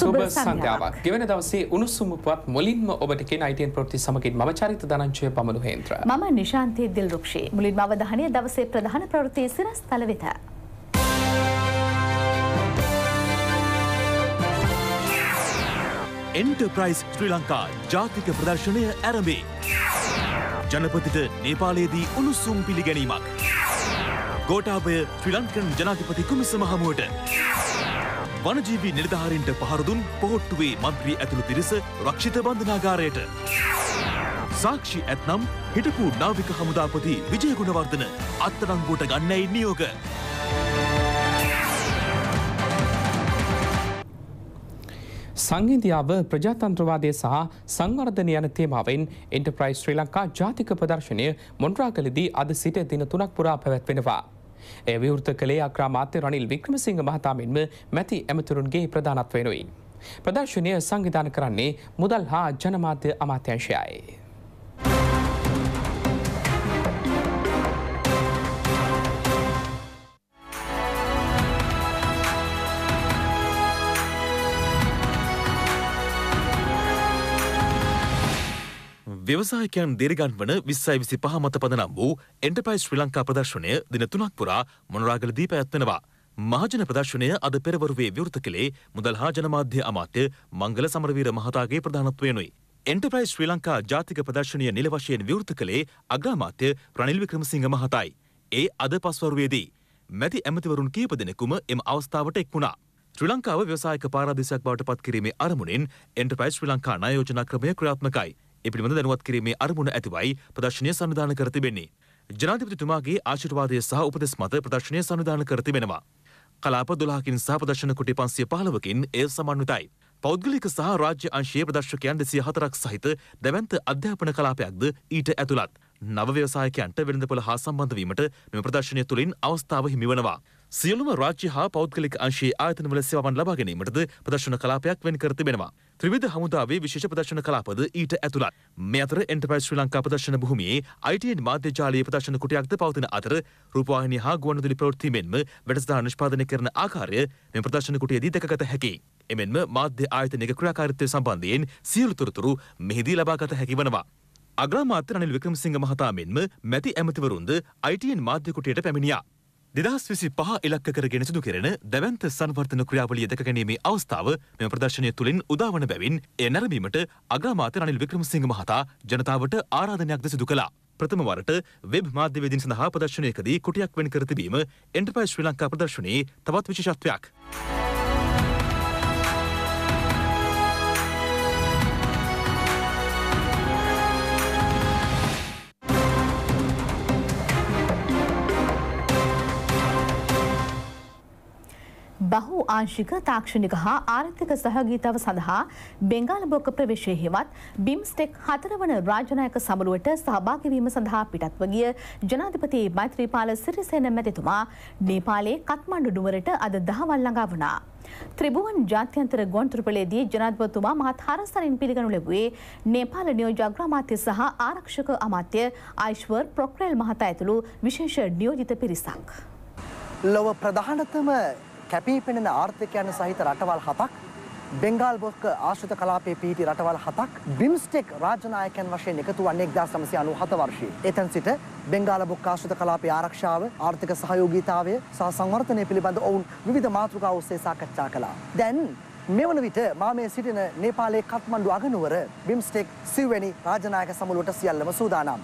සුබ සංගාවක් ගෙවන දවසේ උණුසුම පුවත් මුලින්ම ඔබට කෙන අයිතියෙන් ප්‍රෘති සමගින් ම චරිත දනංචය පමණු හේන්ත්‍ර ම නිශාන්තය දිල් රුක්ෂේ මුලින් අවධානය දවසේ ප්‍රධාන ප්‍රෘතිය සිරස් තලවෙත. එන්ටර්ප්‍රයිස් ශ්‍රී ලංකා ජාතික ප්‍රදර්ශනය ඇරඹේ. ජනපතිට නේපාලයේදී උණුසුම් පිළිගැනීමක්. ගෝටාබය ශ්‍රී ලංකන් ජනාධිපති කුමිස මහමුවට. වනජීවී නිලධාරීන්ට පහරදුන් පොහොට්ටුවේ මන්ත්‍රී ඇතුළු පිරිස රක්ෂිත බන්ධනාගාරයට. සාක්ෂි ඇත්නම් හිටපු නාවික හමුදාපති විජයගුණවර්ධන අත්තරංගුවට ගන්නයි නියෝග. සංහිදියාව ප්‍රජාතන්ත්‍රවාදය සහ සංවර්ධනය යන තේමාවෙන් එන්ටප්‍රයිස් ශ්‍රී ලංකා ජාතික ප්‍රදර්ශනය මොන්ඩ්‍රාගලදී අද සිට දින තුනක් පුරා පැවැත්වෙනවා. එය විවෘත කළේ අක්‍රා මාත්‍ය රනිල් වික්‍රමසිංහ මහතා මෙන්ම මැති ඇමතුරුන්ගේ ප්‍රධානත්වයෙනුයි. ප්‍රදර්ශනය සංවිධාන කරන්නේ මුදල් හා ජනමාධ්‍ය අමාත්‍යංශයයි. ව්‍යවසායකයන් දිරිගන් වන විස්සයි විසි පහ මත පදනම් වූ එන්ටපයිස් ශ්‍රී ලංකා ප්‍රදර්ශනය දින තුනක් පුරා මොනරාගලදී පැවැත්වෙනවා. මහජන ප්‍රදර්ශනය අද පෙරවරුවේ විවෘත කළේ මුදල් හා ජනමාධ්‍ය අමාත්‍ය මංගල සමරවීර මහතාගේ ප්‍රධානත්වයෙනුයි. එන්ටපයිස් ශ්‍රී ලංකා ජාතික ප්‍රදර්ශනය නිල වශයෙන් විවෘත කළේ අග්‍රාමාත්‍ය රනිල් වික්‍රමසිංහ මහතායි. ඒ අද පස්වරුවේදී. මැති ඇමතිවරුන් කීප දෙනෙකුම එම අවස්ථාවට එක් වුණා. ශ්‍රී ලංකාව ව්‍යවසායක පාරාදේශයක් බවට පත් කිරීමේ අරමුණින් එන්ටර්ප්‍රයිස් ශ්‍රී ලංකා ණය යෝජනා ක්‍රමය ක්‍රියාත්මකයි. එපිළිබඳ දැනුවත් කිරීමේ අරමුණ ඇතිවයි ප්‍රදර්ශනය සංවිධාන කර තිබෙන්නේ. ජනාධිපතිතුමාගේ ආශිර්වාදය සහ උපදෙස් මත ප්‍රදර්ශනය සංවිධාන කර තිබෙනවා. කලාප 12කින් සහ ප්‍රදර්ශන කුටි 515කින් එය සමන්විතයි. පෞද්ගලික සහ රාජ්‍ය අංශයේ ප්‍රදර්ශකයන් 204ක් සහිත දැවැන්ත අධ්‍යාපන කලාපයක්ද ඊට ඇතුළත්. නව ව්‍යවසායකයන්ට වෙළඳපොළ හා සම්බන්ධ වීමට මෙම ප්‍රදර්ශනය තුළින් අවස්ථාව හිමිවනවා. සියලුම රාජ්‍ය හා පෞද්ගලික අංශයේ ආයතනවල සේවාවන් ලබා ගැනීමටද ප්‍රදර්ශන කලාපයක් වෙන් කර තිබෙනවා. ත්‍රිවිධ හමුදාවේ විශේෂ ප්‍රදර්ශන කලාපද ඊට ඇතුළත්. මේ අතර එන්ටර්ප්‍රයිස් ශ්‍රී ලංකා ප්‍රදර්ශන භූමියේ ITN මාධ්‍ය ජාලයේ ප්‍රදර්ශන කුටයක්ද පවතින අතර රූපවාහිනී හා ගුවන්විදුලි ප්‍රවෘත්ති මෙන්ම වැඩසටහන් නිෂ්පාදනය කරන ආකාරය මේ ප්‍රදර්ශන කුටියේදී දැකගත හැකියි. එමෙන්ම මාධ්‍ය ආයතනික ක්‍රියාකාරීත්වය සම්බන්ධයෙන් සියලු තොරතුරු මෙහිදී ලබාගත හැකි වනවා. අග්‍රාමාත්‍ය රනිල් වික්‍රමසිංහ මහතා මෙන්ම මැති ඇමතිවරුන්ද ITN මාධ්‍ය කුටියට පැමිණියා. දෙදහස් විසි පහ එලක්ක කරගෙන සිදු කෙරෙන දැවන්ත සංවර්ධන ක්‍රියාවලිය දැකගැනීමේ අවස්ථාව මෙම ප්‍රදර්ශනය තුළින් උදාවන බැවින් එය නැරඹීමට අග්‍රාමාත්‍ය රනිල් වික්‍රමසිංහ මහතා ජනතාවට ආරාධනයක්ද සිදු කළා. ප්‍රථම වරට වෙබ් මාධ්‍ය වේදින් සඳහා ප්‍රදර්ශනයකදී කුටියක් වෙන් කර තිබීම එන්ටර්ප්‍රයිස් ශ්‍රී ලංකා ප්‍රදර්ශනයේ තවත් විශේෂත්වයක්. බහු ආංශික තාක්ෂණික හා ආර්ථික සහගීතාව සඳහා බෙංගාල බොක්ක ප්‍රවේශය හෙවත් බිම්ස්ටෙක් හතරවන රාජනායක සමරුවට සහභාගවීම සඳහා පිටත්ව ගිය ජනාධිපති මෛත්‍රීපාල සිරිසේන මැතිතුමා නේපාලයේ කත්මණ්ඩු නුවරට අද දහවල් ළඟා වුණා. ත්‍රිබුවන් ජාත්‍යන්තර ගොන්තෘපලේදී ජනාධපතුමා මහත් හරස්තරින් පිළිගනු ලැබුවේ නේපාල නියෝජාග්‍රාමාත්‍ය සහ ආරක්ෂක අමාත්‍ය අයිශ්වර් ප්‍රොක්රෙල් මහතා ඇතුළු විශේෂ නියෝජිත පිරිසක්. ලොව ප්‍රධානතම කැපී පෙනෙන ආර්ථිකයන් සහිත රටවල් හතක් බෙංගාල් බොක්ක ආශ්‍රිත කලාපේ පිහිටි රටවල් හතක් බිම්ස්ටෙක් රාජනායකයන් වශයෙන් එකතු වන්නේ 1997 වර්ෂයේ. එතෙන් සිට බෙංගාල බොක්ක ආශ්‍රිත කලාපයේ ආරක්ෂාව, ආර්ථික සහයෝගීතාවය සහ සංවර්ධනය පිළිබඳ ඔවුන් විවිධ මාතෘකා ඔස්සේ සාකච්ඡා කළා. දැන් මෙවන විට මා මේ සිටින නේපාලයේ කත්මණ්ඩු අගනුවර බිම්ස්ටෙක් සිව්වැනි රාජනායක සමුළුවට සියල්ලම සූදානම්.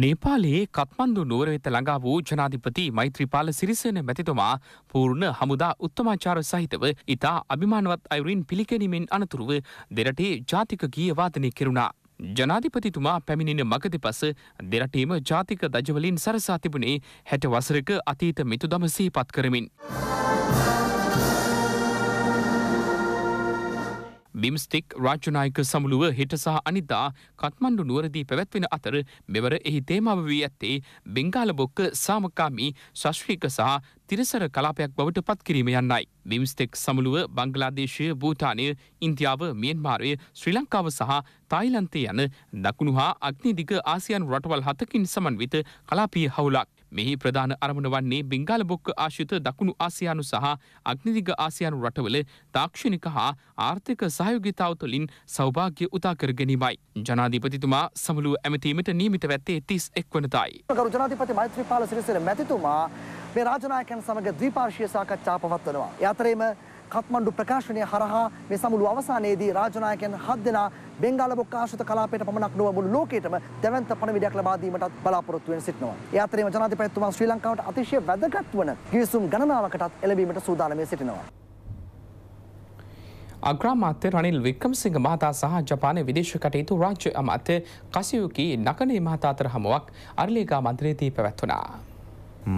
නේපාලයේ කත්මන්දු නුවර වෙත ළඟා වූ ජනාධිපති මෛත්‍රීපාල සිරිසේන මැතිතුමා පූර්ණ හමුදා උත්තමාචාර සහිතව ඉතා අභිමානවත් අයුරින් පිළිගැනීමෙන් අනතුරුව දෙරටේ ජාතික ගීය වාදනය කෙරුණා. ජනාධිපතිතුමා පැමිණෙන මගති පස දෙරටේම ජාතික දජවලින් සරසා තිබුණේ හැට වසරක අතීත මිතුදම සීපත් කරමින්. බිම්ස්ටික් රාජ්‍යනායක සමුළුව හෙට සහ අනිදා කත්මණ්ඩු නුවරදී පැවැත්වෙන අතර මෙවර එහි තේමාව වී ඇත්තේ බෙංගාලබොක්ක සාමකාමී ශශ්වික සහ තිරසර කලාපයක් බවට පත්කිරීම යන්නයි. බිම්ස්ටෙක් සමුළුව බංගලාදේශය භූතානය ඉන්දියාව මියන්මාර්ය ශ්‍රී ලංකාව සහ තායිලන්තය යන දකුණු හා අග්නිදික ආසියන් රටවල් හතකින් සමන්විත කලාපිය හවුලක්. මෙහි ප්‍රධාන අරමුණ වන්නේ බිංගාල බොක්ක ආශ්‍රිත දකුණු ආසියානු සහ අග්නිදිග ආසියානු රටවල තාක්ෂණික හා ආර්ථික සහයෝගිතාව තුළින් සෞභාග්‍ය උතා කර ගැනීමයි. ජනාධිපතිතුමා සමුළුව ඇමතීමට නියමිත වැත්තේ තිස් එක් වනතයි. ගරු ජනාධිපති මෛත්‍රීපාල සිරිසෙන මැතිතුමා මේ රාජනායකයන් සමග ද්විපාර්ශීය සාකච්ඡා පවත්වනවා. ඒ අතරේම කත්මණ්ඩු ප්‍රකාශනය හරහා මේ සමුළු අවසානයේදී රාජනායකයන් හත් දෙනා බෙන්ගාල බොක්ක ආශ්‍රිත කලාපයට පමණක් නොව මුළු ලෝකයටම දැවැන්ත පණිවිඩයක් ලබා දීමටත් බලාපොරොත්තු වෙන සිටිනවා. ඒ අතරේම ජනාධිපතිතුමා ශ්‍රී ලංකාවට අතිශය වැදගත් වන ගිවිසුම් ගණනාවකටත් එළඹීමට සූදානම් සිටිනවා. අග්‍රාමාත්‍ය රනිල් වික්කම්සිංහ මහතා සහ ජපානය විදේශ කටයුතු රාජ්‍ය අමාත්‍ය කසියුකි නකනේ මහතාතර හමුවක් අරලේකා මන්ත්‍රයේදී පැවැත්වනා.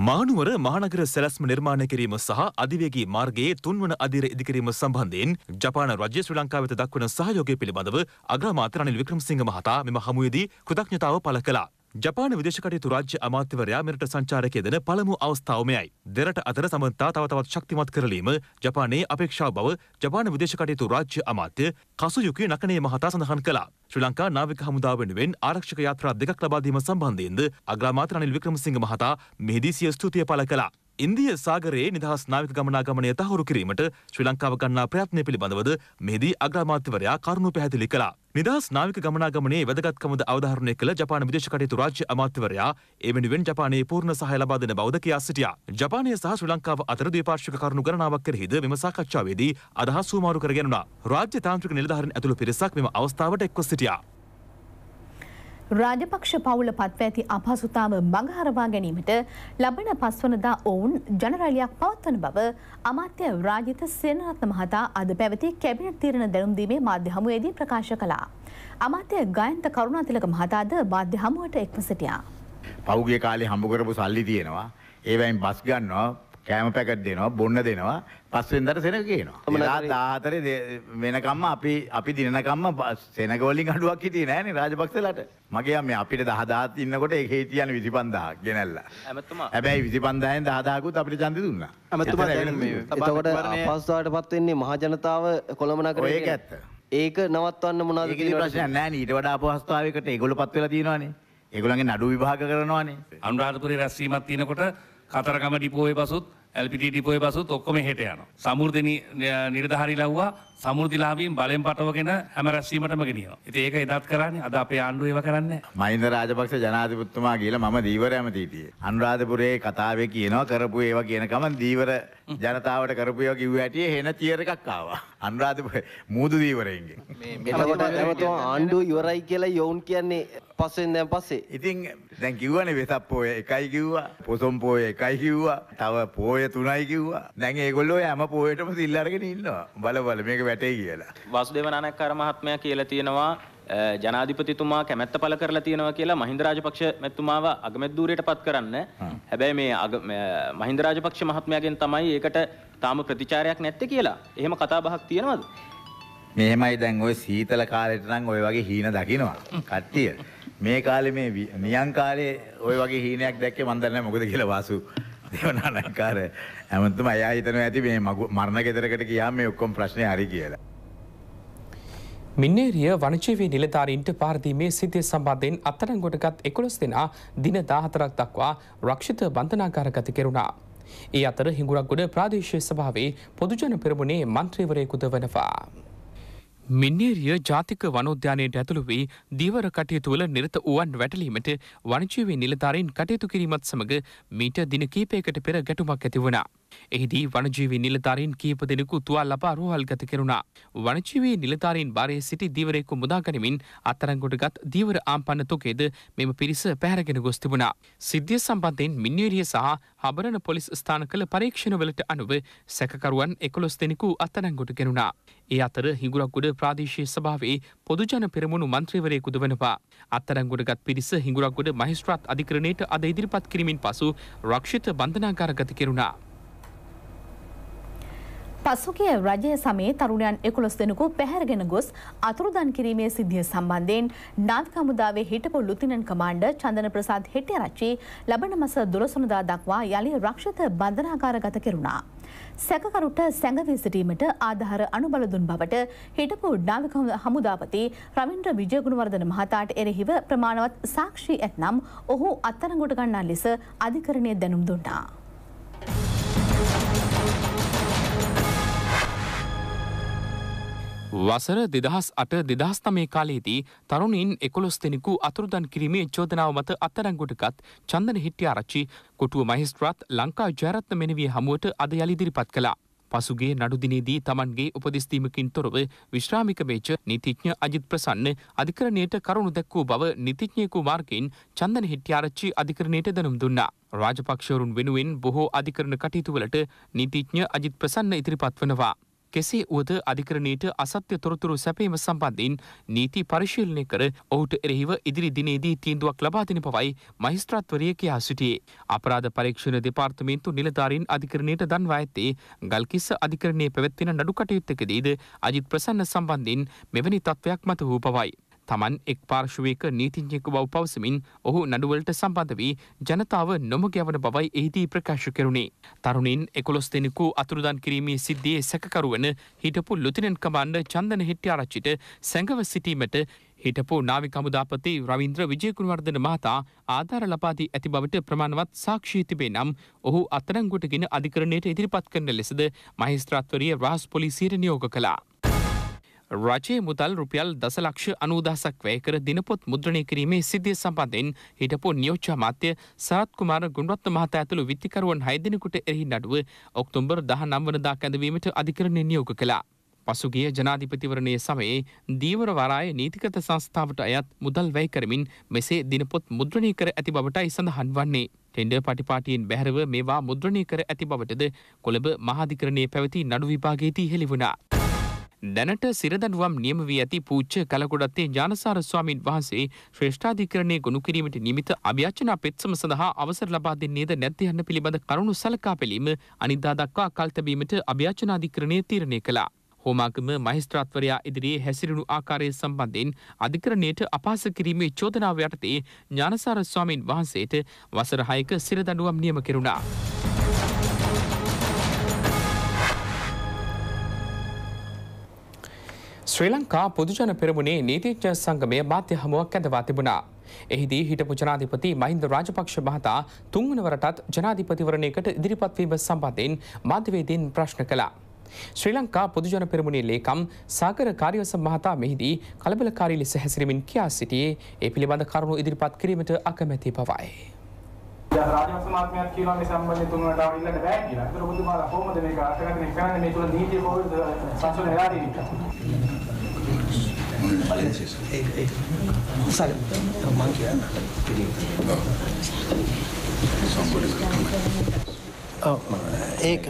මානුවර මහනගර සැලැස්ම නිර්මාණය කිරීම සහ අධිවේගී මාර්ගයේ තුන්වන අධිර ඉදිකිරීම සම්බන්ධයෙන් ජපාන රජ්‍ය ශ්‍රී ලංකාව වෙත දක්වන සහයෝගය පිළිබඳව අග්‍රාමාත්‍ය රනිල් වික්‍රමසිංහ මහතා මෙම හමුවේදී කෘතඥතාව පළ කළා. ජපාන විදේශකටයුතු රාජ්‍ය අමාත්‍යවරයා මෙරට සංචාරකය දෙන පළමු අවස්ථාවමයයි. දෙරට අතර සමන්තා තවතවත් ශක්තිමත් කරලීම ජපානයේ අපේක්ෂාව බව ජපාන විදේශකටයුතු රාජ්‍ය අමාත්‍ය කසුයුකි නකනේ මහතා සඳහන් කළා. ශ්‍රී ලංකා නාවික හමුදාව වෙනුවෙන් ආරක්ෂක යාත්‍රා දෙකක් ලබා දීම සම්බන්ධයෙන්ද අග්‍රාමාත්‍ය රනිල් වික්‍රමසිංහ මහතා මෙහිදී සිය ස්තුතිය පළ කළා. ඉන්දිය සාගරයේ නිදහස් නාවික ගමනාගමනය තහවුරු කිරීමට ශ්‍රී ලංකාව ගන්නා ප්‍රයත්නය පිළිබඳවද මෙහිදී අග්‍රාමාත්‍යවරයා කරුණු පැහැදිලි කළා. නිදහස් නාවික ගමනාගමනයේ වැදගත්කමද අවධාරණය කළ ජපාන විදේශ කටයුතු රාජ්‍ය අමාත්‍යවරයා ඒ වෙනුවෙන් ජපානයේ පූර්ණ සහාය ලබා දෙන බවද කියා සිටියා. ජපානය සහ ශ්‍රී ලංකාව අතර ද්විපාර්ශ්වික කරුණු ගණනාවක් කෙරෙහිද මෙම සාකච්ඡාවේදී අදහස් හුවමාරු කර ගැනුණා. රාජ්‍ය තාන්ත්‍රික නිලධාරීන් ඇතුළු පිරිසක් මෙම අවස්ථාවට එක්ව සිටියා. රාජපක්ෂ පවුල පත්ව ඇති අපහසුතාව මඟහරවා ගැනීමට ලබන පස්වනදා ඔවුන් ජනරැලියක් පවත්වන බව අමාත්‍ය රාජිත සේනරත්න මහතා අද පැවති කැබිනට් තීරණ දැනුම්දීමේ මාධ්‍ය හමුවේදී ප්‍රකාශ කළා. අමාත්‍ය ගයන්ත කරුණාතිලක මහතාද මාධ්‍ය හමුවට එක්ව සිටියා. පෞගේ කාලේ හම්බ කරපු සල්ලි තියෙනවා. ඒවයින් බස් ගන්නවා කෑම පැකට් දෙනවා බොන්න දෙනවා පස්වෙන්දර සෙනක කියනවා දාහතර වෙනකම්ම අපි අපි දිනකම්ම සෙනකවලින් අඩුවක් හිටියේ නෑනේ රාජපක්ෂලට මගේ මේ අපිට දහදාත් ඉන්නකොට ඒක හිටියන 25000ක් ගෙනල්ලා හැබැයි 25000න් 10000කුත් අපිට ඡන්දෙ දුන්නා ඇමතුමා එතකොට අපහසුතාවටපත් වෙන්නේ මහජනතාව කොළඹ නගරේ ඒක ඇත්ත ඒක නවත්වන්න මොනවද කියලා ප්‍රශ්නයක් නෑනේ ඊට වඩා අපහසුතාවයකට ඒගොල්ලෝ පත් වෙලා තියෙනවානේ ඒගොල්ලන්ගේ නඩු විභාග කරනවානේ අනුරාධපුරේ රැස්වීමක් තියෙනකොට කතරගම ඩිපෝවේ පසුත් ඇල්පිටිපොය පසුත් ඔක්කොම හෙට යන. සමුර්ධන නිර්ධහරි ලව්වා සමුෘදිලාබීම් බලෙන් පටවගෙන හැම රැස්වීමටම ගෙනියෝ. ඉතින් ඒක එදත් කරන්නේ අද අපේ ආණ්ඩුව ඒව කරන්නේ. මහින්ද රාජපක්ෂ ජනාධිපතිතුමා කියලා මම දීවර ඇමතිතියේ. අනුරාධපුරයේ කතාවේ කියනවා කරපු ඒවා කියන ගමන් දීවර ජනතාවට කරපු ඒවා කිව්ව හැටියේ හෙන තියර එකක් ආවා. අනුරාධපුර මූදු දීවරයෙන්ගේ. එතකොට එතකොට ආණ්ඩුව ඉවරයි කියලා යෝන් කියන්නේ පස්සෙන් දැන් පස්සේ. ඉතින් දැන් කිව්වනේ වෙසක් පෝය එකයි කිව්වා. පොසොන් පෝය එකයි කිව්වා. තව පෝය තුනයි කිව්වා. දැන් ඒගොල්ලෝ හැම පෝයෙටම සිල් අරගෙන ඉන්නවා. බල බල මේක වැටේ කියලා. වාසුදේව නානක්කාර මහත්මයා කියලා තියෙනවා ජනාධිපතිතුමා කැමැත්ත පළ කරලා තියෙනවා කියලා මහින්ද රාජපක්ෂ මැතිතුමාව අගමැති ධූරයට පත් කරන්න. හැබැයි මේ මහින්ද රාජපක්ෂ මහත්මයාගෙන් තමයි ඒකට තාම ප්‍රතිචාරයක් නැත්තේ කියලා. එහෙම කතා බහක් තියෙනවද? මෙහෙමයි දැන් ওই සීතල කාලෙට නම් ওই වගේ හීන දකින්නවා කට්ටිය. මේ කාලේ මේ මියන් කාලේ ওই වගේ හීනයක් දැක්කේ මන් දන්නේ නැහැ මොකද කියලා වාසු දේවනාලංකාර හැමතුම අයා හිතනවා ඇති මේ මරණ ගෙදරකට කියාම මේ ඔක්කොම ප්‍රශ්නය හරි කියලා. මින්නේරිය වනජීවී නිලධාරීන්ට පාරදීමේ සිතය සම්බන්ධයෙන් අත්තරංගොටගත් එකොළොස් දෙනා දින දාහතරක් දක්වා රක්ෂිත බන්ධනාකාරගත කෙරුණා. ඒ අතර හිඟුරක්ගොඩ ප්‍රාදේශය සභාවේ පොදුජන පෙරමුණේ මන්ත්‍රීවරයකුද වනවා. මින්නේරිය ජාතික වනෝද්‍යානයට ඇතුළු වී දීවර කටයුතුවල නිරත වුවන් වැටලීමට වනජීවී නිලධාරීන් කටයුතු කිරීමත් සමඟ මීට දින කීපයකට පෙර ගැටුමක් ඇති වුණා. එහිදී වනජීවි නිලධාරීන් කීප දෙනෙකු තුවාල ලබා රෝහල්ගත කෙරුණා. වනජීවී නිලධාරීන් බාරයේ සිටි දීවරයෙකු මුදා ගනිමින් අත්අඩංගුවට ගත් දීවර ආම්පන්න තොකේද මෙම පිරිස පැහැරගෙන ගොස් තිබුණා. සිද්ධිය සම්බන්ධයෙන් මින්නේරිය සහ හබරණ පොලිස් ස්ථාන කළ පරීක්ෂණවලට අනුව සැකකරුවන් එකොළොස් දෙනෙකු අත්අඩංගුවට ගෙනුණා. ඒ අතර හිඟුරක්ගොඩ ප්‍රාදේශය සභාවේ පොදුජන පෙරමුණු මන්ත්‍රවරයකුද වනවා. අත්තරංගොඩගත් පිරිස හිඟුරක්ගොඩ මහිස්ත්‍රාත් අධිකරණයට අද ඉදිරිපත් කිරීමෙන් පසු රක්ෂිත බන්ධනාකාරගත කෙරුණා. පසුගිය රජය සමයේ තරුණයන් එකොළොස් දෙනෙකු පැහැරගෙන ගොස් අතුරුදන් කිරීමේ සිද්ධිය සම්බන්ධයෙන් නාතික හමුදාවේ හිටපු ලුතිනන් කමාන්ඩ චන්දන ප්‍රසාද් හෙටියරච්චි ලබන මස දොළොසුනදා දක්වා යළි රක්ෂිත බන්ධනාකාරගත කෙරුණා. සැකකරුට සැඟවී සිටීමට ආධාර අනුබල දුන් බවට හිටපු නාවික හමුදාපති රවින්ද්‍ර විජයගුණවර්ධන මහතාට එරෙහිව ප්‍රමාණවත් සාක්ෂි ඇත්නම් ඔහු අත්තරඟුට ගන්නා ලෙස අධිකරණය දැනුම් දුන්නා. වසර දෙදහස් අට දෙදහස් නමේ කාලයේදී තරුණින් එකොළොස් දෙනෙකු අතුරුදන් කිරීමේ චෝදනාව මත අත්අඩංගුවටගත් චන්දන හෙට්ටිආරච්චි කොටුව මහේස්ත්‍රාත් ලංකා ජයරත්න මෙනවිය හමුවට අද යළි ඉදිරිපත් කළා. පසුගේ නඩුදිනේදී තමන්ගේ උපදෙස්දීමකින් තොරව විශ්‍රාමික වේච නීතිඥ අජිත් ප්‍රසන්න අධිකරණයට කරුණු දැක්වූ බව නීතිඥයෙකු මාර්ගයෙන් චන්දන හෙට්ටිආරච්චි අධිකරණයට දැනුම් දුන්නා. රාජපක්ෂවරුන් වෙනුවෙන් බොහෝ අධිකරණ කටයුතුවලට නීතිඥ අජිත් ප්‍රසන්න ඉදිරිපත් වනවා. කෙසේ වුවද අධිකරණයට අසත්‍ය තොරතුරු සැපීම සම්බන්ධින් නීති පරිශීලනය කර ඔහුට එරෙහිව ඉදිරි දිනේදී තීන්දුවක් ලබාදෙන පවයි මහිස්ත්‍රාත්වරිය කියා සිටියේ. අපරාධ පරීක්ෂණ දෙපාර්තමේන්තු නිලධාරීන් අධිකරණයට දන්වා ඇත්තේ ගල්කිස්ස අධිකරණයේ පැවැත්වෙන නඩු කටයුත්තකදීද අජිත් ප්‍රසන්න සම්බන්ධින් මෙවැනි තත්ත්වයක් මත වූ පවයි. තමන් එක් පාර්ශවයක නීතිංජයකු බව පවසමින් ඔහු නඩුවලට සම්බන්ධ වී ජනතාව නොමගැවන බවයි එහිදී ප්‍රකාශ කරුණේ. තරුණින් එකොළොස් දෙනෙකු අතුරුදන් කිරීමේ සිද්ධියේ සැකකරුවන හිටපු ලුතිනන් කමන්ඩ චන්දන හෙට්ටිආරච්චිට සැඟව සිටීමට හිටපු නාවික හමුදාපති රවින්ද්‍ර විජයකුණවර්ධන මහතා ආධාර ලබා දී ඇති බවට ප්‍රමාණවත් සාක්ෂී තිබේ නම් ඔහු අත්අඩංගුවට ගෙන අධිකරණයට ඉදිරිපත් කරන ලෙසද මහේස්ත්‍රාත්වරිය රාස් පොලිසියට නියෝග කළා. රජයේ මුදල් රුපියල් දසලක්ෂ අනූදහසක් වැය කර දිනපොත් මුද්‍රණය කිරීමේ සිද්ධිය සම්බන්ධයෙන් හිටපු නියෝජ්‍ය අමාත්‍ය සරත් කුමාර ගුණරත්න මහතා ඇතුළු විත්තිකරුවන් හය දෙනෙකුට එරෙහි නඩුව ඔක්තෝබර් 19 වනදා කැඳවීමට අධිකරණය නියෝග කළා. පසුගිය ජනාධිපතිවරණය සමයේ දීවර වරාය නීතිකත සංස්ථාවට අයත් මුදල් වැය කරමින් මෙසේ දිනපොත් මුද්‍රණය කර ඇති බවටයි සඳහන් වන්නේ. ටෙන්ඩ පටිපාටියෙන් බැහැරව මේවා මුද්‍රණය කර ඇති බවටද කොළඹ මහාධිකරණය පැවති නඩු විභාගයේදී හෙළි වුණා. දැනට සිරදඩුවම් නියම වී ඇති පූච්ච කලකොඩත්තේ ජානසාර ස්වාමීන් වහන්සේ ශ්‍රේෂ්ඨාධිකරණය ගොුණු කිරීමට නිමිත අභ්‍යචනා පෙත්සම සඳහා අවසර ලබා දෙන්නේද නැතිහන්න පිළිබඳ කරුණු සලකා පෙළීම අනිදා දක්වා කල්තබීමට අභ්‍යචනාධිකරණය තීරණය කලා. හෝමාගම මහිස්ත්‍රාත්වරයා ඉදිරියේ හැසිරුණු ආකාරය සම්බන්ධයෙන් අධිකරණයට අපහාස කිරීමේ චෝදනාව යටතේ ඥානසාර ස්වාමීන් වහන්සේට වසර හයක සිරදඬුවම් නියම කෙරුණා. ශ්‍රී ලංකා පොදුජන පෙරමුණේ නීතිඥ සංගමය මාධ්‍ය හමුවක් ඇඳවා තිබුණා. එහිදී හිටපු ජනාධිපති මහින්ද රාජපක්ෂ මහතා තුන්වනවරටත් ජනාධිපතිවරණයකට ඉදිරිපත්වීම සම්බන්ධයෙන් මාධ්‍යවේදීන් ප්‍රශ්න කළා. ශ්‍රී ලංකා පොදුජන පෙරමුණේ ලේකම් සාගර කාරියස මහතා මෙහිදී කලබලකාරී ලෙස හැසිරමින් කියා සිටියේ ඒ පිළිබඳ කරුණු ඉදිරිපත් කිරීමට අකමැති බවයි. දැන් රාජවංශ මහත්මයාත් කියනවා මේ සම්බන්ධයෙන් තුන්වට ආව ඉන්නට බෑ කියලා. ඒතර ඔබතුමාලා කොහොමද මේක අර්ථකථනය කරන්නේ මේ තුල නීතිය කොහොමද සංශෝධනය වෙලා තියෙන්නේ? ඒක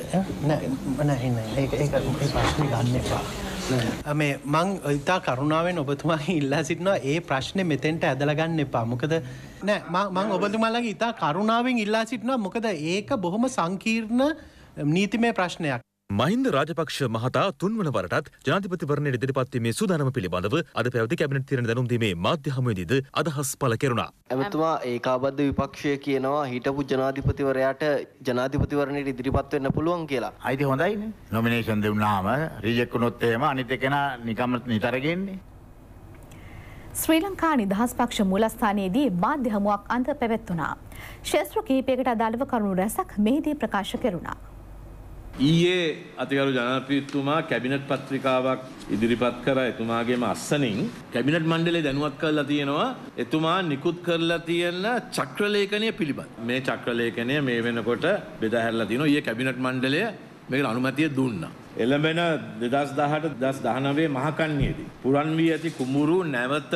නෑ නෑ නෑ ඒක ඒක ඒ ප්‍රශ්නේ ගන්න එපා. මේ මං ඉතා කරුණාවෙන් ඔබතුමාගේ ඉල්ලා සිටනවා ඒ ප්‍රශ්නය මෙතෙන්ට ඇදලගන්න එපා මොකද නෑ මං ඔබතුමාලගේ ඉතා කරුණාවෙන් ඉල්ලා සිටනවා මොකද ඒක බොහොම සංකීර්ණ නීතිමය ප්‍රශ්නයක් මහින්ද රාජපක්ෂ මහතා තුන්වන වරටත් ජනාධිපතිවරණයට ඉදිරිපත්වීමේ සූදානම පිළිබඳව අද පැවති කැබිනට් තීරණ දැනුම්දීමේ මාධ්‍ය හමුවේදීද අදහස් පළ කෙරුණා. ඇමතුමා ඒකාබද්ධ විපක්ෂය කියනවා හිටපු ජනාධිපතිවරයාට ජනාධිපතිවරණයට ඉදිරිපත් වෙන්න පුළුවන් කියලා. අයිති හොඳයිනේ. නොමිනේෂන් දුන්නාම රිජෙක්ට් වුණොත් එහෙම අනිත් එකනා නිකම්ම නිතර ගෙන්නේ. ශ්‍රී ලංකා නිදහස් පක්ෂ මූලස්ථානයේදී මාධ්‍ය හමුවක් අන්ත පැවැත්වුණා. ක්ෂේත්‍ර කිහිපයකට අදාළව කරුණු රැසක් මෙහිදී ප්‍රකාශ කෙරුණා. ඊයේ අතිකරු ජනපතිතුමා කැබිනට් පත්‍රිකාවක් ඉදිරිපත් කරා එතුමාගේම අස්සනින් කැබිනට් මණ්ඩලය දැනුවත් කරලා තියෙනවා එතුමා නිකුත් කරලා තියෙන චක්‍රලේඛනය පිළිබඳ මේ චක්‍රලේඛනය මේ වෙනකොට බෙදා හැරලා තිනවා ඊයේ කැබිනට් මණ්ඩලය මේක අනුමැතිය දුන්නා. එළඹෙන දෙදස් දහට දස් දහනවේ මහකන්නේදී. පුරන් වී ඇති කුමුරු නැවත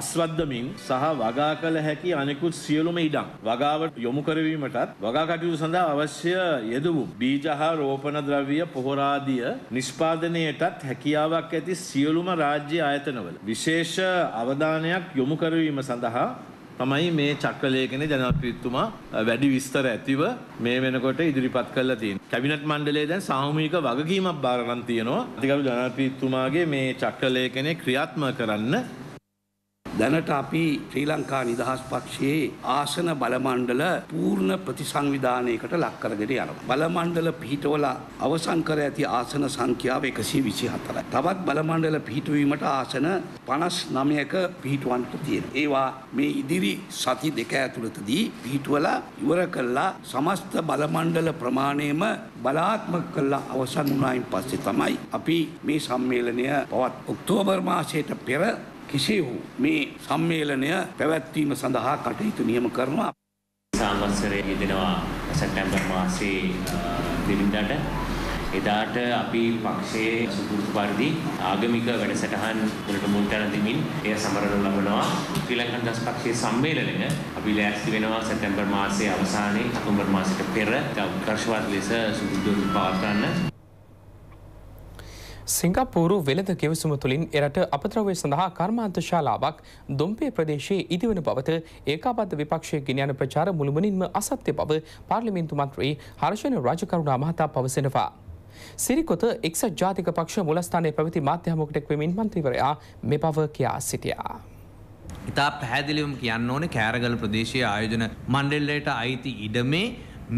අස්වද්දමින් සහ වගා කළ හැකි අනෙකුත් සියලුම ඉඩම්. වගාවට යොමු කරවීමටත් වගා කටයුතු සඳහා අවශ්‍ය යෙදවුම් බීජ හා රෝපණ ද්‍රව්‍ය පොහොරාදිය නිෂ්පාදනයටත් හැකියාවක් ඇති සියලුම රාජ්‍ය ආයතනවල. විශේෂ අවධානයක් යොමු කරවීම සඳහා තමයි මේ චක්‍රලේඛන ජනාධිපතිතුමා වැඩි විස්තර ඇතිව මේ වෙනකොට ඉදිරිපත් කරලා තියෙනවා. කැබිනට් මණ්ඩලය දැන් සාමූහික වගකීමක් බාර ගන්න තියෙනවා. අධිකරු ජනාධිපතිතුමාගේ මේ චක්‍රලේඛනය ක්‍රියාත්මක කරන්න දැනට අපි ශ්‍රී ලංකා නිදහස් පක්ෂයේ ආසන බලමණ්ඩල පූර්ණ ප්‍රතිසංවිධානයකට ලක් කරගෙන යනවා. බලමණ්ඩල පිහිටවලා අවසන් කර ඇති ආසන සංඛ්‍යාව 124යි. තවත් බලමණ්ඩල පිහිටවීමට ආසන 59ක පිහිටවන්නට තියෙනවා. ඒවා මේ ඉදිරි සති දෙක ඇතුළතදී පිහිටවලා ඉවර කළා සමස්ත බලමණ්ඩල ප්‍රමාණයම බලාත්මක කළා අවසන් වුණායින් පස්සේ තමයි අපි මේ සම්මේලනය පවත් ඔක්තෝබර් මාසයට පෙර කෙසේ වූ මේ සම්මේලනය පැවැත්වීම සඳහා කටයුතු නියම කරනවා. සාමස්සරේ යෙදෙනවා සැප්තැම්බර් මාසේ දිනින්දාට එදාට අපි පක්ෂයේ සුපුරුදු පරිදි ආගමික වැඩසටහන් වලට මුල් තැන දෙමින් එය සමරන ලබනවා ශ්‍රී ලංකන් දස් පක්ෂයේ සම්මේලනය අපි ලෑස්ති වෙනවා සැප්තැම්බර් මාසයේ අවසානයේ අක්තෝබර් මාසයට පෙර උත්කර්ෂවත් ලෙස සුපුරුදු පවත්වන්න සිංගප්පූරු වෙළඳ ගෙවසුම තුළින් එරට අපද්‍රවය සඳහා කර්මාන්ත ශාලාවක් දොම්පේ ප්‍රදේශයේ ඉදිවන බවත ඒකාබද්ධ විපක්ෂය ගෙන යන ප්‍රචාර මුළුමනින්ම අසත්‍ය බව පාර්ලිමින්තු මන්ත්‍රී හර්ෂණ රාජකරුණා මහතා පවසනවා. සිරිකොත එක්සත් ජාතික පක්ෂ මුලස්ථානය පැවති මාධ්‍යහමකට වෙමින් මන්ත්‍රීවරයා මෙ බව කියා සිටියා. ඉතා පැහැදිලිවම් කියන්න ඕනේ කෑරගල ප්‍රදේශය ආයෝජන මණ්ඩෙල්ලයට අයිති ඉඩමේ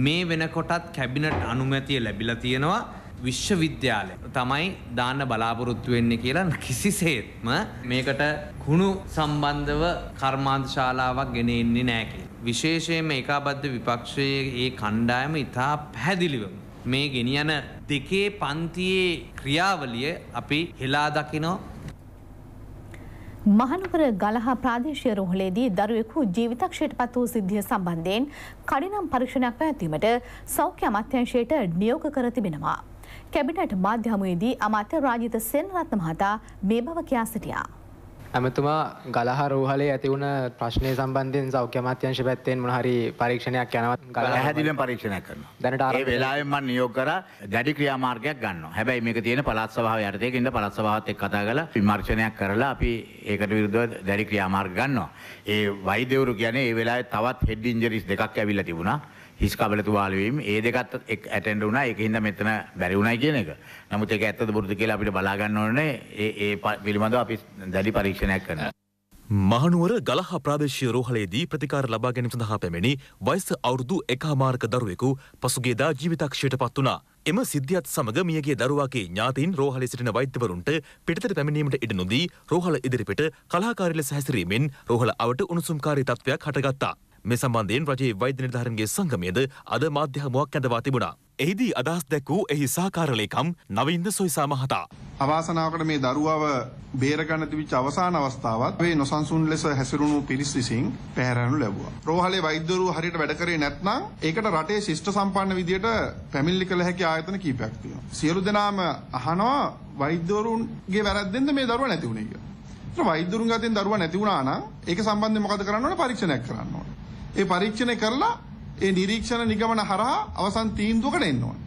මේ වෙනකොටත් කැබිනට් අනුමැතිය ලැබිලා තියෙනවා විශ්වවිද්‍යාලය තමයි දාන්න බලාපොරොත්තු වෙන්නේ කියලා කිසිසේත්ම මේකට කුණු සම්බන්ධව කර්මාන්ත ශාලාවක් ගෙන එන්නේ නෑ කියලා. විශේෂයෙන්ම ඒකාබද්ධ විපක්ෂයේ ඒ කණ්ඩායම ඉතා පැහැදිලිව මේ ගෙනියන දෙකේ පන්තියේ ක්‍රියාවලිය අපි හෙලා දකිනෝ මහනුවර ගලහා ප්‍රාදේශය රෝහලේදී දරුවෙකු ජීවිතක්ෂයට පත් වූ සිද්ධිය සම්බන්ධයෙන් කඩිනම් පරීක්ෂණයක් පැවැත්වීමට සෞඛ්‍ය අමත්‍යංශයට නියෝග කර තිබෙනවා. කැබිනට මාධ්‍ය හමුවේදී අමාත්‍ය රාජිත සෙන්රත්න මහතා මේ බව කියා සිටියා. ඇමතුමා ගලහ රෝහලේ ඇති වුණ ප්‍රශ්නය සම්බන්ධයෙන් සෞඛ්‍ය අමාත්‍යංශ පැත්තෙන් මොහරි පරීක්ෂණයක් යනවත් ගල හැදිලෙන් පරීක්ෂණයක් කරනවා. දැනට ඒ වෙලාවෙම මම නියෝග කරා දැඩි ක්‍රියාමාර්ගයක් ගන්නවා. හැබැයි මේක තියෙන පළාත් සභාව යටතේ ඉන්න පළාත් සභාවත් එක්ක කතා කරලා විමර්ශනයක් කරලා අපි ඒකට විරුද්ධව දැඩි ක්‍රියාමාර්ග ගන්නවා. ඒ වෛද්‍යවරු කියන්නේ ඒ වෙලාවේ තවත් හෙඩ් ඉන්ජරිස් දෙකක් ඇවිල්ලා තිබුණා. හිස් කබල තුවාල වීම ඒ දෙකත් ඇටෙන්ඩ් වුණා ඒකින්ද මෙතන බැරි වුණයි කියන එක. නමුත් ඒක ඇත්තද බොරුද කියලා අපිට බලා ගන්න ඕනේ. ඒ ඒ පිළිබඳව අපි දැඩි පරීක්ෂණයක් කරනවා. මහනුවර ගලහ ප්‍රාදේශීය රෝහලේදී ප්‍රතිකාර ලබා ගැනීම සඳහා පැමිණි වයස අවුරුදු එකහමාරක දරුවෙකු පසුගේදා ජීවිතක්ෂයට පත් වුණා. එම සිද්ධියත් සමග මියගේ දරුවාගේ ඥාතීන් රෝහලේ සිටින වෛද්‍යවරුන්ට පිටතට පැමිණීමට ඉඩ නොදී රෝහල ඉදිරිපිට කලාකාරී ලෙස හැසිරීමෙන් රෝහල අවට උණුසුම්කාරී තත්ත්වයක් හටගත්තා. මේ සම්බන්ධයෙන් රජයේ වෛද්‍ය නිලධාරීන්ගේ සංගමයද අද මාධ්‍ය හමුවක් ඇඳවා තිබුණා. එහිදී අදහස් දැක් වූ එහි සහකාරලේකම් නවින්ද සොයිසා මහතා. අවාසනාවකට මේ දරුවව බේරගන්න තිබිච්ච අවසාන අවස්ථාවත් මේ නොසන්සුන් ලෙස හැසිරුණු පිරිස් විසින් පැහැරනු ලැබුවා. රෝහලේ වෛද්‍යවරු හරියට වැඩ කරේ නැත්නම් ඒකට රටේ ශිෂ්ට සම්පන්න විදියට පැමිණිලි කළ හැකි ආයතන කීපයක් තියෙනවා. සියලු දෙනාම අහනවා වෛද්‍යවරුන්ගේ වැරද්දෙන්ද මේ දරුවා නැති වුණේ කියලා. ඒත් වෛද්‍යවරුන් ගතෙන් දරුවා නැති වුණා නම් ඒක සම්බන්ධයෙන් මොකද කරන්න ඕන පරීක්ෂණයක් කරන්න ඕන. ඒ පරීක්ෂණය කරලා ඒ නිරීක්ෂණ නිගමන හරහා අවසන් තීන්දුවකට එන්න ඕන.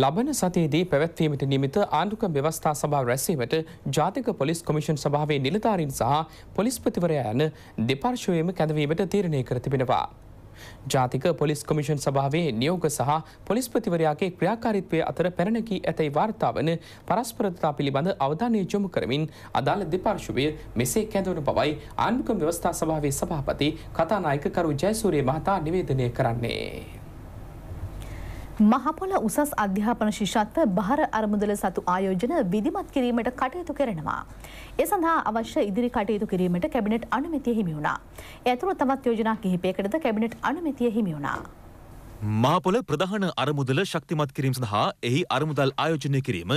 ලබන සතියේදී පැවැත්වීමට නිමිත ආණ්ඩුක ව්‍යවස්ථා සභාව රැස්වීමට ජාතික පොලිස් කොමිෂන් සභාවේ නිලධාරීන් සහ පොලිස්පතිවරයා යන දෙපාර්ශ්වයේම කැඳවීමට තීරණය කර තිබෙනවා. ජාතික පොලිස් කොමිෂන් සභාවේ නියෝග සහ පොලිස්පතිවරයාගේ ක්‍රියාකාරිත්වය අතර පැරණකී ඇතැයි වාර්තාවන පරස්පරතා පිළිබඳ අවධානය යොමු කරමින් අදාළ දෙපාර්ශවය මෙසේ කැඳවන බවයි ආණ්ඩුක ව්‍යවස්ථා සභාවේ සභාපති කතානායක කරු ජයසූරිය මහතා නිවේදනය කරන්නේ. මහපොළ උසස් අධ්‍යාපන ශිෂත්ව බහර අරමුදල සතු ආයෝජන විධමත් කිරීමට කටයුතු කරනවා. ඒ සඳහා අවශ්‍ය ඉදිරි කටයුතු කිරීමට කැබිනට් අනුමැතිය හිමි වුණා. ඇතුළු තවත් යෝජනා කිහිපයකටද කැබිනට් අනුමැතිය හිමි වුණා. මහපොල ප්‍රධාන අරමුදල ශක්තිමත් කිරීම සඳහා එහි අරමුදල් ආයෝජනය කිරීම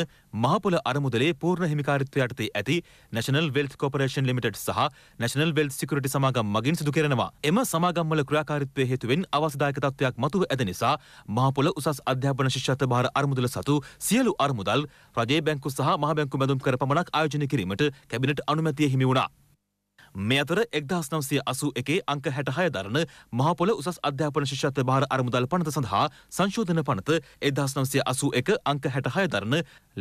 මහපොල අරමුදලේ පූර්ණ හිමිකාරිත්වය යටතේ ඇති National Wealth Corporation Limited සහ National Wealth Security සමාගම් මගින් සිදු කරනවා. එම සමාගම්වල ක්‍රියාකාරීත්වය හේතුවෙන් අවශ්‍යදායක තත්ත්වයක් මතුව ඇද නිසා මහපොල උසස් අධ්‍යාපන ශිෂ්‍යත්ව භාර අරමුදල සතු සියලු අරමුදල් රජයේ බැංකු සහ මහ බැංකු මැදුම් කර පමණක් ආයෝජනය කිරීමට කැබිනට් අනුමැතිය හිමි වුණා. මේ අතර එක්දහස් නවසය අසු එකේ අංක හැටහය දරන මහපොල උසස් අධ්‍යාපන ශිෂත්ව භාර අරමුදල් පනත සඳහා සංශෝධන පනත එදහස් නවසය අසු එක අංක හැටහය දරන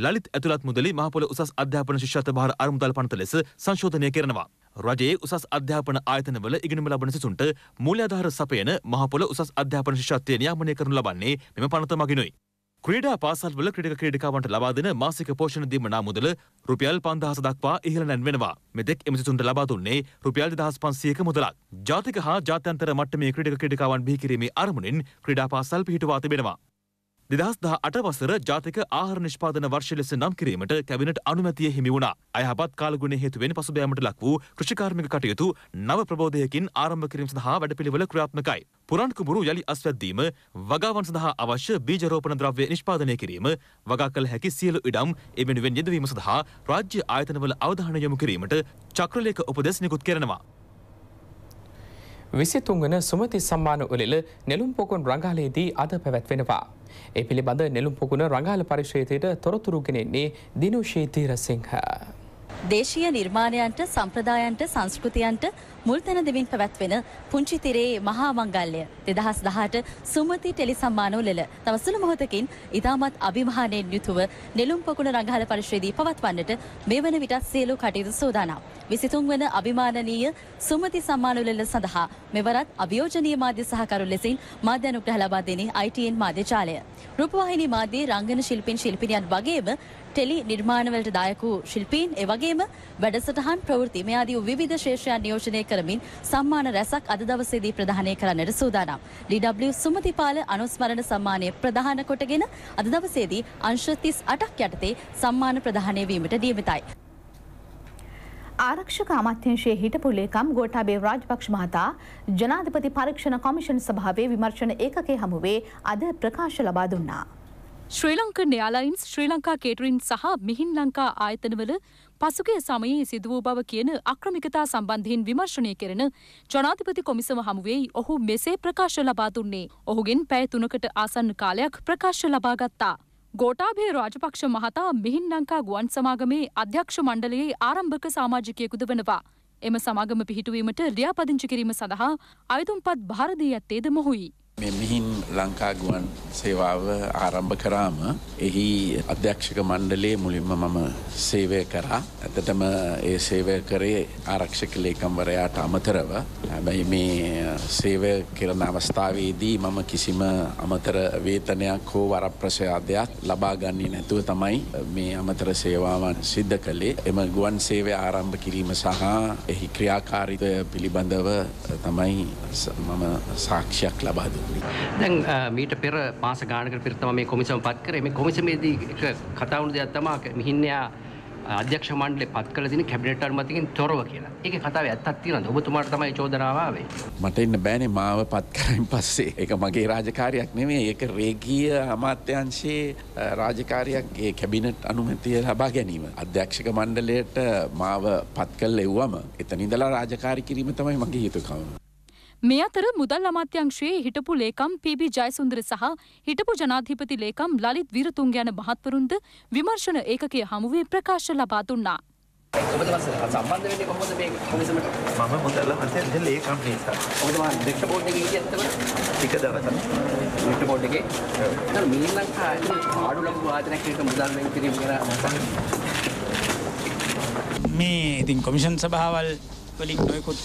ලලිත් ඇතුළත් මුදලි මහපොල උසස් අධ්‍යාපන ශිෂත්ව භාර අරමුදල් පනත ලෙස සංශෝධනය කරනවා. රජයේ උසස් අධ්‍යාපන ආයතනවල ඉගෙනුම ලබන සිසුන්ට මූල්‍යාධාර සපයන මහපොල උසස් අධ්‍යාපන ශිෂත්වය නියාමනය කරනු ලබන්නේ මෙම පනත මගිනුයි. ක්‍රීඩා පාසල්වල ක්‍රීඩක ක්‍රීඩිකාවන්ට ලබා දෙන මාසික පෝෂණ දීමනා මුදල රුපියල් 5000 දක්වා ඉහළ නැන්වෙනවා. මෙතෙක් එම සිසුන්ට ලබා දුන්නේ රුපියල් 2500ක මුදලක්. ජාතික හා ජාත්‍යන්තර මට්ටමේ ක්‍රීඩක ක්‍රීඩිකාවන් බිහි කිරීමේ අරමුණෙන් ක්‍රීඩා පාසල් පිහිටුවා තිබෙනවා. දෙදහස් දහ අට වසර ජාතික ආහාර නිෂ්පාදන වර්ෂ ලෙස නම් කිරීමට කැබිනට් අනුමැතිය හිමි වුණා. අයහපත් කාලගුණය හේතුවෙන් පසුබෑමට ලක් වූ කෘෂිකාර්මික කටයුතු නව ප්‍රබෝධයකින් ආරම්භ කිරීම සඳහා වැඩපිළිවෙල ක්‍රියාත්මකයි. පුරන් කුඹුරු යළි අස්වැද්දීම, වගාවන් සඳහා අවශ්‍ය බීජ රෝපණ ද්‍රව්‍ය නිෂ්පාදනය කිරීම, වගා කළ හැකි සියලු ඉඩම් එමෙනුවෙන් යෙදවීම සඳහා රාජ්‍ය ආයතනවල අවධානය යොමු කිරීමට චක්‍රලේඛ උපදෙස් නිකුත් කරනවා. විසිතුන්වන සුමති සම්මාන උළෙල නෙළුම්පොකුන් රංගාලයේදී අද පැවැත්වෙනවා. ඒ පිළිබඳ නෙළුම් පොකුණ රඟාල පරිශ්‍රේතයට තොරතුරුගෙනෙන්නේ දිනුෂීතීරසිංහ. දේශීය නිර්මාණයන්ට සම්ප්‍රදායන්ට සංස්කෘතියන්ට මුල්තැන දෙමින් පැවැත්වෙන පුංචිතිරේ මහා මංගල්ලය දෙදහස් දහට සුමති ටෙලි සම්මානෝ ලෙල තවසුළු මොහොතකින් ඉතාමත් අභිමානයෙන් යුතුව නෙළුම් පකුණ රඟහල පරිශ්‍රයේදී පවත්වන්නට මේ වන විටත් සියලු කටයුතු සූදානම්. විසිතුන් වන අභිමානනීය සුමති සම්මානෝ ලෙල සඳහා මෙවරත් අභියෝජනීය මාධ්‍ය සහකරු ලෙසින් මාධ්‍ය අනුග්‍රහ ලබා දෙන්නේ ITN මාධ්‍ය ජාලය. රූපවාහිනී මාධ්‍යයේ රංගන ශිල්පීන් ශිල්පිනියන් වගේම ටෙලි නිර්මාණවලට දායක වූ ශිල්පීන් එවගේම වැඩසටහන් ප්‍රවෘත්ති මේ ආදී වූ විවිධ ශේෂයන් නියෝජනය කරමින් සම්මාන රැසක් අද දවසේදී ප්‍රදානය කරන්නට සූදානම්. DW සුමතිපාල අනුස්මරණ සම්මානය ප්‍රදාන කොටගෙන අද දවසේදී අංශ 38ක් යටතේ සම්මාන ප්‍රදානය වීමට නියමිතයි. ආරක්ෂක අමාත්‍යංශයේ හිටපු ලේකම් ගෝඨාභය රාජපක්ෂ මහතා ජනාධිපති පරීක්ෂණ කොමිෂන් සභාවේ විමර්ශන ඒකකයේ හමුවේ අද ප්‍රකාශ ලබා දුන්නා. ශ්‍රී ලංකන් එයාලයින්ස් ශ්‍රී ලංකා කේටරින් සහ මිහින් ලංකා ආයතනවල පසුගිය සමයේ සිදු වූ බව කියන අක්‍රමිකතා සම්බන්ධයෙන් විමර්ශනය කෙරෙන ජනාධිපති කොමිසම හමුවේ ඔහු මෙසේ ප්‍රකාශ ලබා දුන්නේ. ඔහුගෙන් පැය තුනකට ආසන්න කාලයක් ප්‍රකාශ ලබා ගත්තා. ගෝටාභය රාජපක්ෂ මහතා මිහින් ලංකා ගුවන් සමාගමේ අධ්‍යක්ෂ මණ්ඩලයේ ආරම්භක සාමාජිකයෙකුද වනවා. එම සමාගම පිහිටුවීමට ලියාපදිංචි කිරීම සඳහා අයතුම්පත් භාරදී ඇත්තේද මොහුයි. මේ මිහින් ලංකා ගුවන් සේවාව ආරම්භ කරාම එහි අධ්‍යක්ෂක මණ්ඩලේ මුලින්ම මම සේවය කරා. ඇතටම ඒ සේවය කරේ ආරක්ෂක ලේකම්වරයාට අමතරව. හැබැයි මේ සේවය කරන අවස්ථාවේදී මම කිසිම අමතර වේතනයක් හෝ වරප්‍රසාදයක් ලබා ගන්නේ නැතුව තමයි මේ අමතර සේවාවන් සිද්ධ කළේ. එම ගුවන් සේවය ආරම්භ කිරීම සහ එහි ක්‍රියාකාරීත්වය පිළිබඳව තමයි මම සාක්ෂියක් ලබා දුන්නේ. දැන් මීට පෙර මාස ගානකට පෙර තමයි මේ කොමිසම පත් කරේ. මේ කොමිසමේදී කතා වුණු දෙයක් තමයි මිහින්යා අධ්‍යක්ෂ මණ්ඩලේ පත් කළ දින කැබිනට් අනුමැතිකින් තොරව කියලා. ඒකේ කතාවේ ඇත්තක් තියෙනවද? ඔබතුමාට තමයි චෝදනාව ආවේ. මට ඉන්න බෑනේ මාව පත් කරමින් පස්සේ. ඒක මගේ රාජකාරියක් නෙමෙයි. ඒක රේගීය අමාත්‍යාංශයේ රාජකාරියක් ඒ කැබිනට් අනුමැතිය ලබා ගැනීම. අධ්‍යක්ෂක මණ්ඩලයට මාව පත් කළ එව්වම එතන ඉඳලා රාජකාරී කිරීම තමයි මගේ යුතුයකම. මේ අතර මුදල් අමාත්‍යංශයේ හිටපු ලේකම් පීබී ජයසුන්දර සහ හිටපු ජනාධිපති ලේකම් ලලිත් විරතුංග යන මහත්වරුන්ද විමර්ශන ඒකකයේ හමුවේ ප්‍රකාශ ලබා දුන්නා. මම මුදල් අමාත්‍යංශයේ ලේකම් නිසා. ඔබතුමා ඩිරෙක්ටර් බෝඩ් එකේ ඉන්නේ ඇත්තටම ටික දවසක්. ඩිරෙක්ටර් බෝඩ් එකේ දැන් මේ ලංකා ආඩු ලබු වාදනයක් කියන මුදල් වෙන් කිරීම ගැන මේ ඉතින් කොමිෂන් සභාවල් වලින් නොයෙකුත්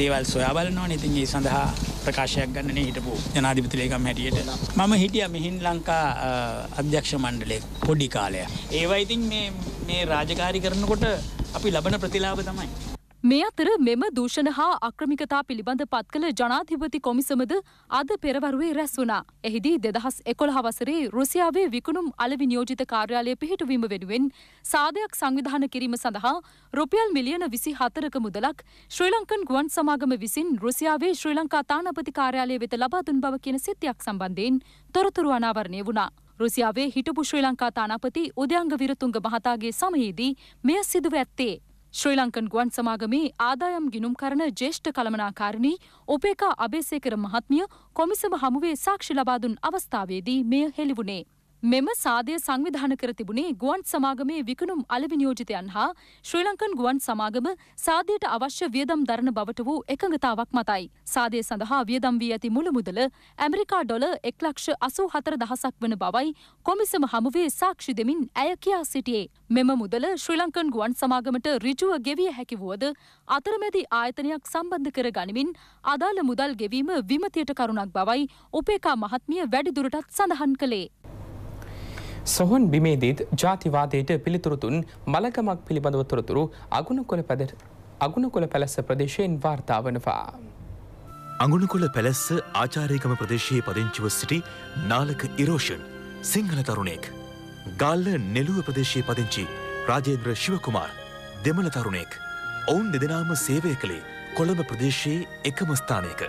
දේවල් සොයා බලනවා ඉතින් ඒ සඳහා ප්‍රකාශයක් ගන්නන හිටපු ජනාධිපතිලේකම් හැටියට මම හිටිය මෙහින් ලංකා අධ්‍යක්ෂ මණ්ඩලේ පොඩි කාලය ඒවා ඉතින් මේ රාජකාරි කරනකොට අපි ලබන ප්‍රතිලාබ තමයි මේ අතර මෙම දූෂණ හා අක්‍රමිකතා පිළිබඳ පත් කළ ජනාධිපති කොමිසමද අද පෙරවරුවේ රැස් වුණා. එහිදී දෙදහස් එකොළහ වසරේ රුසියාවේ විකුණුම් අලවි නියෝජිත කාර්යාලය පිහිටුවීම වෙනුවෙන් සාධයක් සංවිධාන කිරීම සඳහා රුපියල් මිලියන විසි හතරක මුදලක් ශ්‍රී ලංකන් ගුවන් සමාගම විසින් රුසියාවේ ශ්‍රී ලංකා තානාපති කාර්යාලය වෙත ලබාදුන් බව කියන සිද්ධයක් සම්බන්ධයෙන් තොරතුරු අනාවරණය වුණා. රුසියාවේ හිටපු ශ්‍රී ලංකා තානාපති උදයංග විරතුංග මහතාගේ සමයේදී මෙය සිදුව ඇත්තේ. ශ්‍රී ලංකන් ගුවන් සමාගමේ ආදායම් ගිනුම් කරන ජේෂ්ඨ කළමනාකාරණී උපේකා අබේසේකර මහත්මිය කොමිසම හමුවේ සාක්ෂි ලබාදුන් අවස්ථාවේදී මෙය හෙළිවුණේ. මෙම සාදය සංවිධාන කර තිබුණේ ගුවන් සමාගමේ විකුණුම් අලවිනියෝජිතයන් හා ශ්‍රී ලංකන් ගුවන් සමාගම සාදයට අවශ්‍ය වියදම් දරන බවට වූ එකඟතාවක් මතයි. සාදය සඳහා වියදම් වී ඇති මුළු මුදල ඇමරිකා ඩොල එක් ලක්ෂ අසූ හතර දහසක් වන බවයි කොමිසම හමුවේ සාක්ෂි දෙමින් ඇය කියා සිටියේ. මෙම මුදල ශ්‍රී ලංකන් ගුවන් සමාගමට ඍජුව ගෙවිය හැකි වුවද අතරමැදි ආයතනයක් සම්බන්ධ කර ගනිමින් අදාළ මුදල් ගෙවීම විමතියට කරුණක් බවයි උපේකා මහත්මිය වැඩිදුරටත් සඳහන් කළේ. සොහොන් බිමේදීත් ජාතිවාදයට පිළිතුරතුන් මළගමක් පිළිබඳව තොරතුරු අගුණකොළ පැදට අගුණකොළ පැලස්ස ප්‍රදේශයෙන් වාර්තා වනවා. අගුණකොළ පැලස්ස ආචාරයකම ප්‍රදේශයේ පදිංචිව සිටි නාලක ඉරෝෂන් සිංහල තරුණෙක්. ගල්ල නෙලුව ප්‍රදේශයේ පදිංචි රාජේන්ද්‍ර ශිවකුමාර් දෙමළ තරුණෙක්. ඔවුන් දෙදෙනාම සේවය කළේ කොළඹ ප්‍රදේශයේ එකම ස්ථානයක.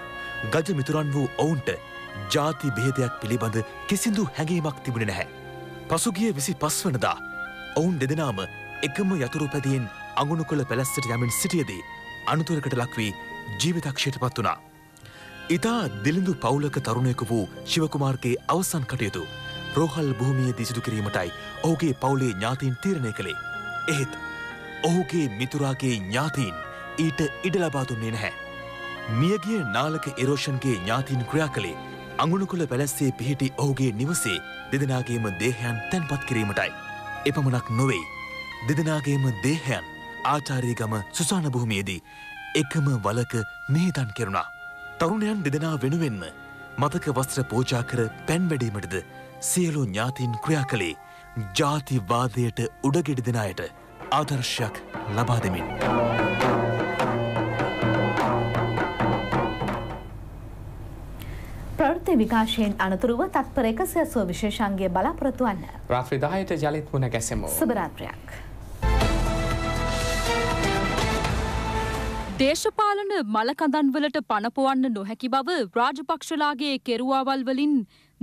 ගජ මිතුරන් වූ ඔවුන්ට ජාති බේදයක් පිළිබඳ කිසිදු හැඟීමක් තිබුණ නැහැ. පසුගිය විසි පස්වනදා ඔවුන් දෙදෙනම එකම යතුරු පැදියෙන් අගුණු කොළ පැලැස්සට යමින් සිටියදී අනුතුරකට ලක්වී ජීවිතක්ෂයට පත් වනා. ඉතා දිලිඳු පවුලක තරුණයක වූ ශිවකුමාර්ගේ අවසන් කටයුතු රෝහල් භූමිය දිසිදු කිරීමටයි ඔහුගේ පවුලේ ඥාතීන් තීරණය කළේ. එහෙත් ඔහුගේ මිතුරාගේ ඥාතීන් ඊට ඉඩ ලබාදුන්නේ නැහැ. මියගිය නාලක එරෝෂන්ගේ ඥාතීන් ක්‍රියා කළේ අඟුණකුල පැලැස්සේ පිහිටි ඔහුගේ නිවසේ දෙදනාගේම දේහයන් තැන්පත් කිරීමටයි. එපමණක් නොවෙයි. දෙදනාගේම දේහයන් ආචාරීගම සුසාන භූමියේදී එකම වලක නේතන් කෙරුණා. තරුණයන් දෙදෙනා වෙනුවෙන්ම මතක වස්ත්‍ර පෝජා කර පැන්වැඩීමටද සියලු ඥාතීන් ක්‍රියා කළේ ජාතිවාදයට උඩගෙඩි දෙන අයට ආදර්ශයක් ලබා දෙමින්. සත්‍ය විකාශයෙන් අනතුරුව තත්පර එකසිය සුව විශේෂන්ගේ බලාපොරොත්තු වන්න. රාත්‍රිදායට ජලිත් වුණ ගැසෙමු. සුභරාත්‍රයක්. දේශපාලන මලකඳන්වලට පණපොවන්න නොහැකි බව රාජපක්ෂලාගේ කෙරුවාවල් වලින්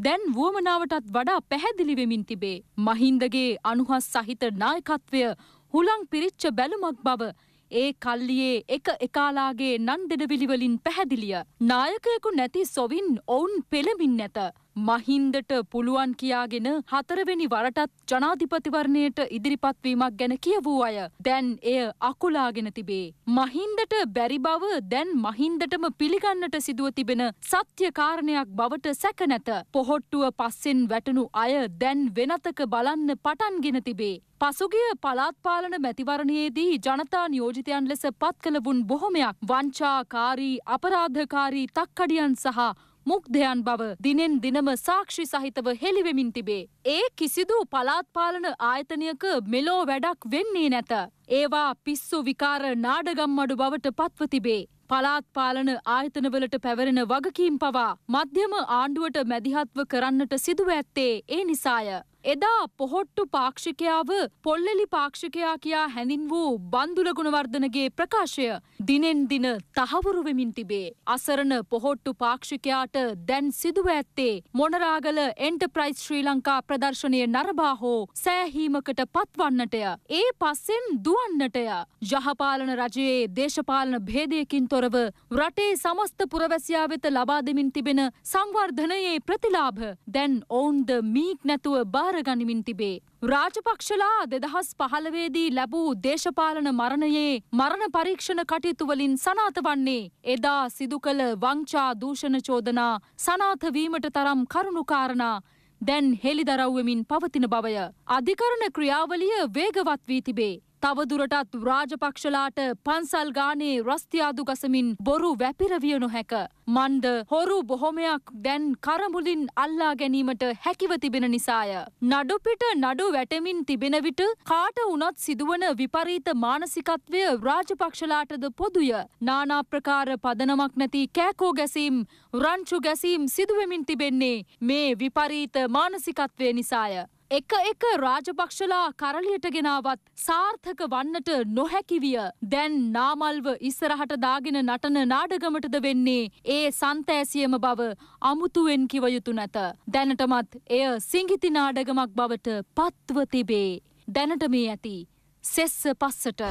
දැන් වුවමනාවටත් වඩා පැහැදිලිවෙමින් තිබේ. මහින්දගේ අනුහස් සහිත නායකත්වය හුළං පිරිච්ච බැලුමක් බව ඒ කල්ලියේ එක එකාලාගේ නන්දෙඩවිලිවලින් පැහැදිලිය. නායකයකු නැති සොවින් ඔවුන් පෙළමින් නැත. මහින්දට පුළුවන් කියාගෙන හතරවෙනි වරටත් ජනාධිපතිවරණයට ඉදිරිපත්වීමක් ගැන කියවූ අය දැන් එය අකුලාගෙන තිබේ. මහින්දට බැරි බව දැන් මහින්දටම පිළිගන්නට සිදුව තිබෙන සත්‍ය කාරණයක් බවට සැක නැත. පොහොට්ටුව පස්සෙන් වැටනු අය දැන් වෙනතක බලන්න පටන්ගෙන තිබේ. පසුගිය පලාත්පාලන මැතිවරණයේදී ජනතා නියෝජිතයන් ලෙස පත් කළ වුන් බොහොමයක් වංචාකාරී අපරාධකාරී තක්කඩියන් සහ මුක්දයන් බව දිනෙන් දිනම සාක්ෂි සහිතව හෙළිවෙමින් තිබේ. ඒ කිසිදු පලාත්පාලන ආයතනයක මෙලෝ වැඩක් වෙන්නේ නැත. ඒවා පිස්සු විකාර නාඩගම් අඩු බවට පත්ව තිබේ. පලාත්පාලන ආයතනවලට පැවරෙන වගකීම් පවා මධ්‍යම ආණ්ඩුවට මැදිහත්ව කරන්නට සිදුව ඇත්තේ ඒ නිසාය. එදා පොහොට්ටු පාක්ෂිකයාව පොල්ලෙලි පාක්ෂිකයා කියා හැඳින් වූ බන්දුල ගුණවර්ධනගේ ප්‍රකාශය දිනෙන් දින තහවුරු වෙමින් තිබේ. අසරණ පොහොට්ටු පාක්ෂිකයාට දැන් සිදුව ඇත්තේ මොනරාගල එන්ටර්ප්‍රයිස් ශ්‍රී ලංකා ප්‍රදර්ශනය නරඹා හෝ සෑහීමකට පත්වන්නටය. ඒ පස්සෙන් දුවන්නටය. යහපාලන රජයේ දේශපාලන භේදයකින් තොරව රටේ සමස්ත පුරවැසියා වෙත ලබා දෙමින් තිබෙන සංවර්ධනයේ ප්‍රතිලාභ දැන් ඔවුන්ද මීක් නැතුව බාර බැරගනිමින් තිබේ. රාජපක්ෂලා දෙදහස් පහළවේදී ලැබූ දේශපාලන මරණයේ මරණ පරීක්ෂණ කටයුතුවලින් සනාත වන්නේ. එදා සිදු කළ වංචා දූෂණ චෝදනා සනාතවීමට තරම් කරුණුකාරණා දැන් හෙළිදරව්වමින් පවතින බවය. අධිකරණ ක්‍රියාවලිය වේගවත් වී තිබේ. තවදුරටත් රාජපක්ෂලාට පන්සල් ගානේ රස්තියාදු ගසමින් බොරු වැපිරවිය නොහැක. මන්ද හොරු බොහොමයක් දැන් කරමුලින් අල්ලා ගැනීමට හැකිව තිබෙන නිසාය. නඩුපිට නඩු වැටමින් තිබෙන විට කාට වුණත් සිදුවන විපරීත මානසිකත්වය රාජපක්ෂලාටද පොදුය. නානා ප්‍රකාර පදනමක් නැති කෑකෝ ගැසීම් රංචු ගැසීම් සිදුවමින් තිබෙන්නේ මේ විපරීත මානසිකත්වය නිසාය. එක එක රාජපක්ෂලා කරලියට ගෙනාවත් සාර්ථක වන්නට නොහැකිවිය. දැන් නාමල්ව ඉස්සරහට දාගෙන නටන නාඩගමටද වෙන්නේ ඒ සන්තෑසියම බව අමුතුවෙන් කිව යුතු නැත. දැනටමත් එය සිංහිති නාඩගමක් බවට පත්ව තිබේ. දැනට මේ ඇති සෙස්ස පස්සට.